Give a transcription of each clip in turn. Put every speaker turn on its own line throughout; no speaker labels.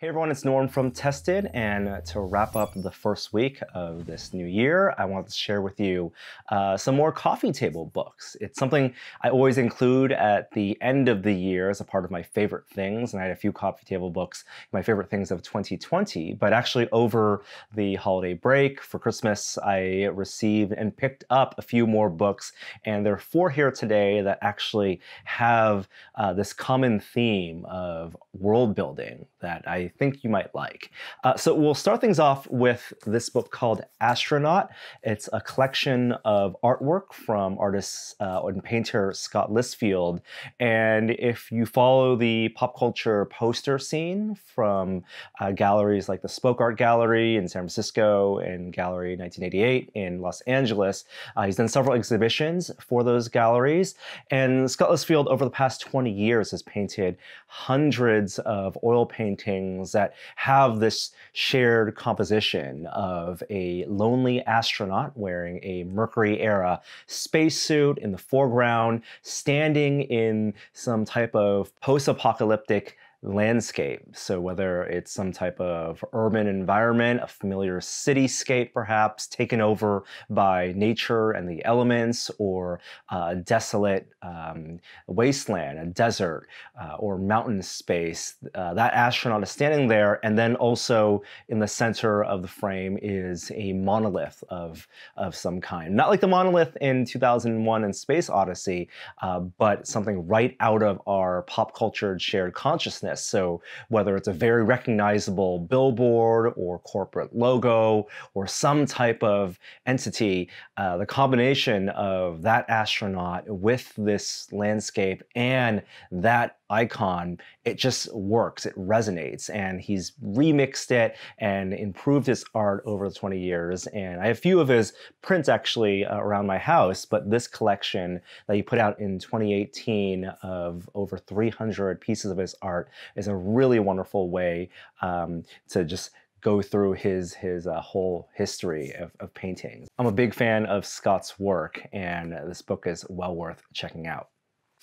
Hey everyone, it's Norm from Tested, and to wrap up the first week of this new year, I want to share with you uh, some more coffee table books. It's something I always include at the end of the year as a part of my favorite things, and I had a few coffee table books, my favorite things of 2020, but actually over the holiday break for Christmas, I received and picked up a few more books, and there are four here today that actually have uh, this common theme of world building that I think you might like. Uh, so we'll start things off with this book called Astronaut. It's a collection of artwork from artist uh, and painter Scott Lisfield. And if you follow the pop culture poster scene from uh, galleries like the Spoke Art Gallery in San Francisco and Gallery 1988 in Los Angeles, uh, he's done several exhibitions for those galleries. And Scott Lisfield, over the past 20 years, has painted hundreds of oil paintings that have this shared composition of a lonely astronaut wearing a Mercury era spacesuit in the foreground, standing in some type of post apocalyptic landscape. So whether it's some type of urban environment, a familiar cityscape perhaps, taken over by nature and the elements, or a desolate um, wasteland, a desert, uh, or mountain space, uh, that astronaut is standing there. And then also in the center of the frame is a monolith of, of some kind. Not like the monolith in 2001 and Space Odyssey, uh, but something right out of our pop culture shared consciousness business. So whether it's a very recognizable billboard or corporate logo or some type of entity, uh, the combination of that astronaut with this landscape and that icon, it just works. It resonates. And he's remixed it and improved his art over the 20 years. And I have a few of his prints actually uh, around my house, but this collection that he put out in 2018 of over 300 pieces of his art is a really wonderful way um, to just go through his his uh, whole history of, of paintings. I'm a big fan of Scott's work, and this book is well worth checking out.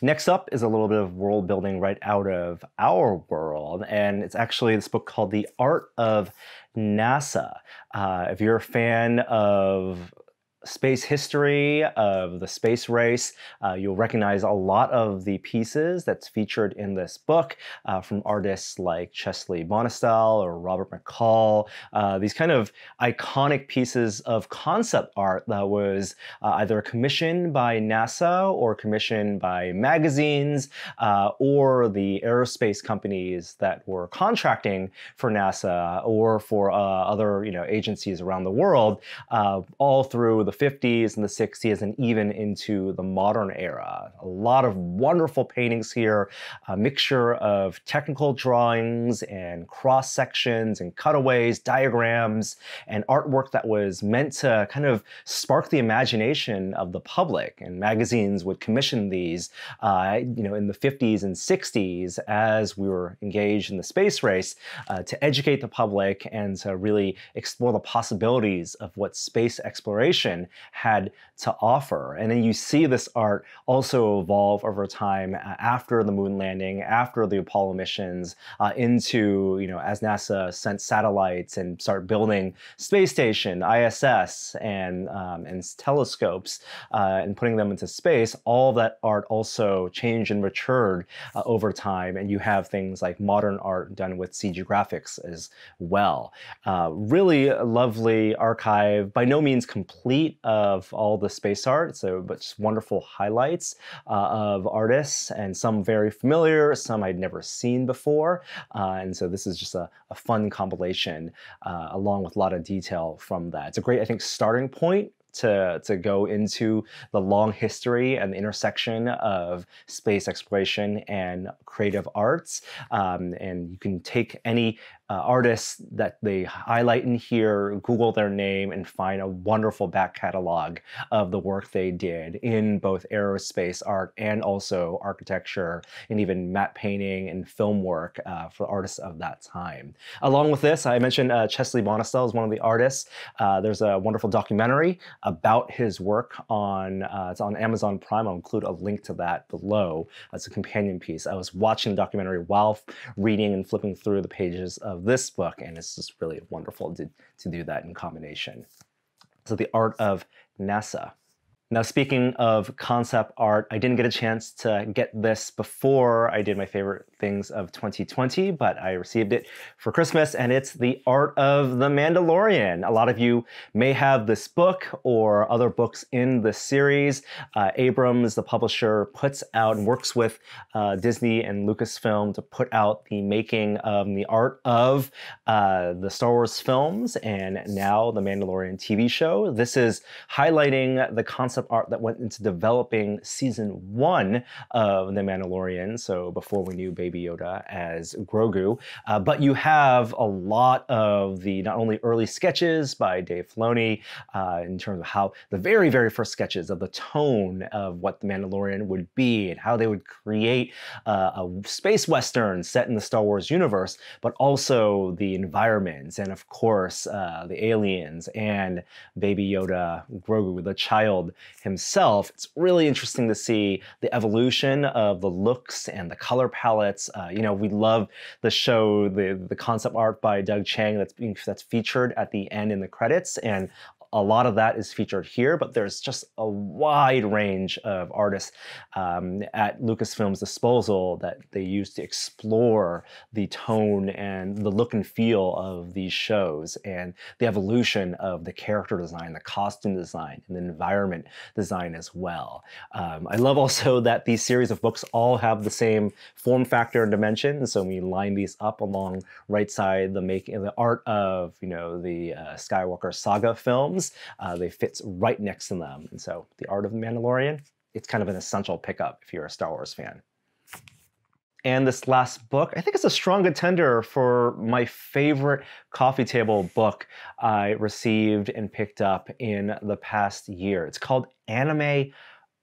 Next up is a little bit of world building right out of our world, and it's actually this book called The Art of NASA. Uh, if you're a fan of space history of the space race. Uh, you'll recognize a lot of the pieces that's featured in this book uh, from artists like Chesley Bonestell or Robert McCall. Uh, these kind of iconic pieces of concept art that was uh, either commissioned by NASA or commissioned by magazines uh, or the aerospace companies that were contracting for NASA or for uh, other you know agencies around the world, all through the 50s and the 60s and even into the modern era. A lot of wonderful paintings here, a mixture of technical drawings and cross sections and cutaways, diagrams, and artwork that was meant to kind of spark the imagination of the public. And magazines would commission these, uh, you know, in the 50s and 60s as we were engaged in the space race uh, to educate the public and to really explore the possibilities of what space exploration had to offer. And then you see this art also evolve over time uh, after the moon landing, after the Apollo missions, uh, into, you know, as NASA sent satellites and start building space station, ISS, and, um, and telescopes uh, and putting them into space, all that art also changed and matured uh, over time. And you have things like modern art done with CG graphics as well. Uh, really lovely archive, by no means complete of all the space art, so just wonderful highlights uh, of artists, and some very familiar, some I'd never seen before. Uh, and so this is just a, a fun compilation uh, along with a lot of detail from that. It's a great, I think, starting point to, to go into the long history and the intersection of space exploration and creative arts. Um, and you can take any uh, artists that they highlight in here, Google their name, and find a wonderful back catalog of the work they did in both aerospace art and also architecture and even matte painting and film work uh, for artists of that time. Along with this, I mentioned uh, Chesley Bonestell is one of the artists. Uh, there's a wonderful documentary about his work on uh, it's on Amazon Prime. I'll include a link to that below as a companion piece. I was watching the documentary while reading and flipping through the pages of of this book, and it's just really wonderful to, to do that in combination. So the art of NASA. Now, speaking of concept art, I didn't get a chance to get this before I did my favorite things of 2020, but I received it for Christmas, and it's The Art of the Mandalorian. A lot of you may have this book or other books in the series. Uh, Abrams, the publisher, puts out and works with uh, Disney and Lucasfilm to put out the making of The Art of uh, the Star Wars films and now The Mandalorian TV show. This is highlighting the concept of art that went into developing season one of The Mandalorian, so before we knew Baby Yoda as Grogu. Uh, but you have a lot of the not only early sketches by Dave Filoni uh, in terms of how the very, very first sketches of the tone of what The Mandalorian would be and how they would create uh, a space western set in the Star Wars universe, but also the environments and, of course, uh, the aliens and Baby Yoda, Grogu, the child himself, it's really interesting to see the evolution of the looks and the color palettes. Uh, you know, we love the show, the the concept art by Doug Chang that's being that's featured at the end in the credits, and a lot of that is featured here, but there's just a wide range of artists um, at Lucasfilm's disposal that they use to explore the tone and the look and feel of these shows and the evolution of the character design, the costume design, and the environment design as well. Um, I love also that these series of books all have the same form factor and dimension, so we line these up along right side the making the art of you know the uh, Skywalker saga films things, uh, they fits right next to them. And so The Art of the Mandalorian, it's kind of an essential pickup if you're a Star Wars fan. And this last book, I think it's a strong contender for my favorite coffee table book I received and picked up in the past year. It's called Anime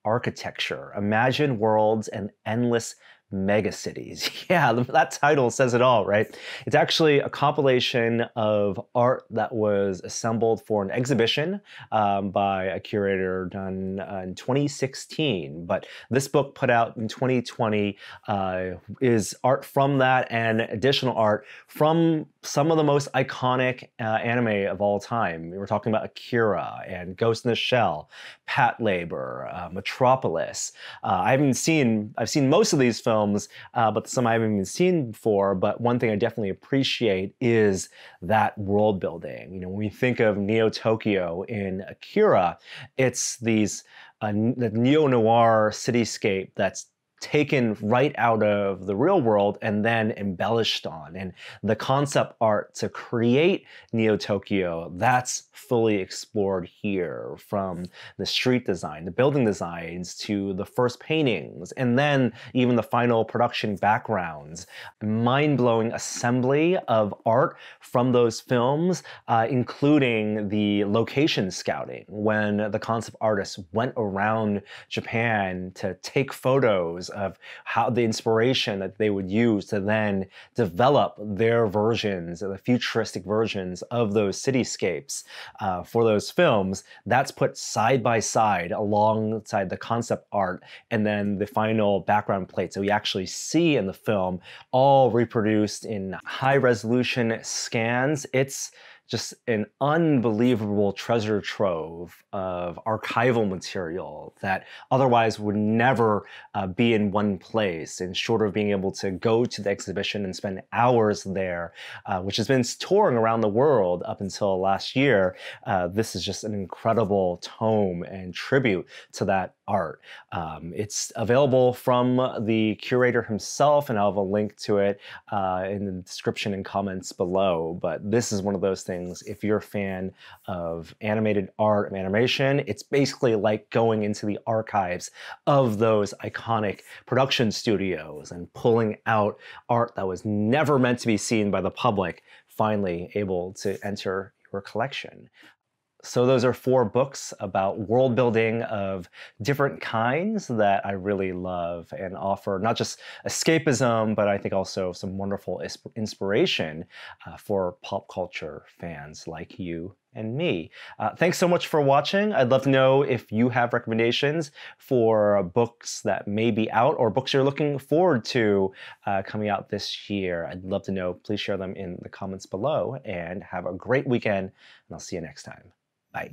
Architecture Imagine Worlds and Endless megacities. Yeah, that title says it all, right? It's actually a compilation of art that was assembled for an exhibition um, by a curator done uh, in 2016. But this book put out in 2020 uh, is art from that and additional art from some of the most iconic uh, anime of all time. We were talking about Akira and Ghost in the Shell, Pat Labor, uh, Metropolis. Uh, I haven't seen I've seen most of these films, uh, but some I haven't even seen before. But one thing I definitely appreciate is that world building. You know, when we think of Neo Tokyo in Akira, it's these uh, the neo noir cityscape that's taken right out of the real world and then embellished on. And the concept art to create Neo Tokyo, that's fully explored here from the street design, the building designs to the first paintings, and then even the final production backgrounds. Mind blowing assembly of art from those films, uh, including the location scouting when the concept artists went around Japan to take photos of how the inspiration that they would use to then develop their versions, the futuristic versions of those cityscapes uh, for those films, that's put side by side alongside the concept art and then the final background plates that we actually see in the film, all reproduced in high resolution scans. It's just an unbelievable treasure trove of archival material that otherwise would never uh, be in one place. And short of being able to go to the exhibition and spend hours there, uh, which has been touring around the world up until last year, uh, this is just an incredible tome and tribute to that art. Um, it's available from the curator himself, and I'll have a link to it uh, in the description and comments below. But this is one of those things things. If you're a fan of animated art and animation, it's basically like going into the archives of those iconic production studios and pulling out art that was never meant to be seen by the public, finally able to enter your collection. So, those are four books about world building of different kinds that I really love and offer not just escapism, but I think also some wonderful inspiration uh, for pop culture fans like you and me. Uh, thanks so much for watching. I'd love to know if you have recommendations for books that may be out or books you're looking forward to uh, coming out this year. I'd love to know. Please share them in the comments below and have a great weekend, and I'll see you next time. Bye.